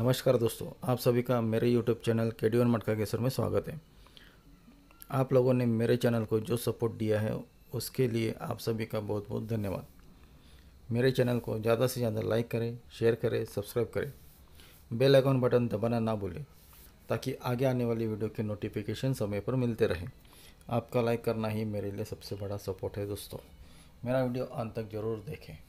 नमस्कार दोस्तों आप सभी का मेरे यूट्यूब चैनल के डी मटका केसर में स्वागत है आप लोगों ने मेरे चैनल को जो सपोर्ट दिया है उसके लिए आप सभी का बहुत बहुत धन्यवाद मेरे चैनल को ज़्यादा से ज़्यादा लाइक करें शेयर करें सब्सक्राइब करें बेल आइकॉन बटन दबाना ना भूलें ताकि आगे आने वाली वीडियो के नोटिफिकेशन समय पर मिलते रहें आपका लाइक करना ही मेरे लिए सबसे बड़ा सपोर्ट है दोस्तों मेरा वीडियो अंत तक ज़रूर देखें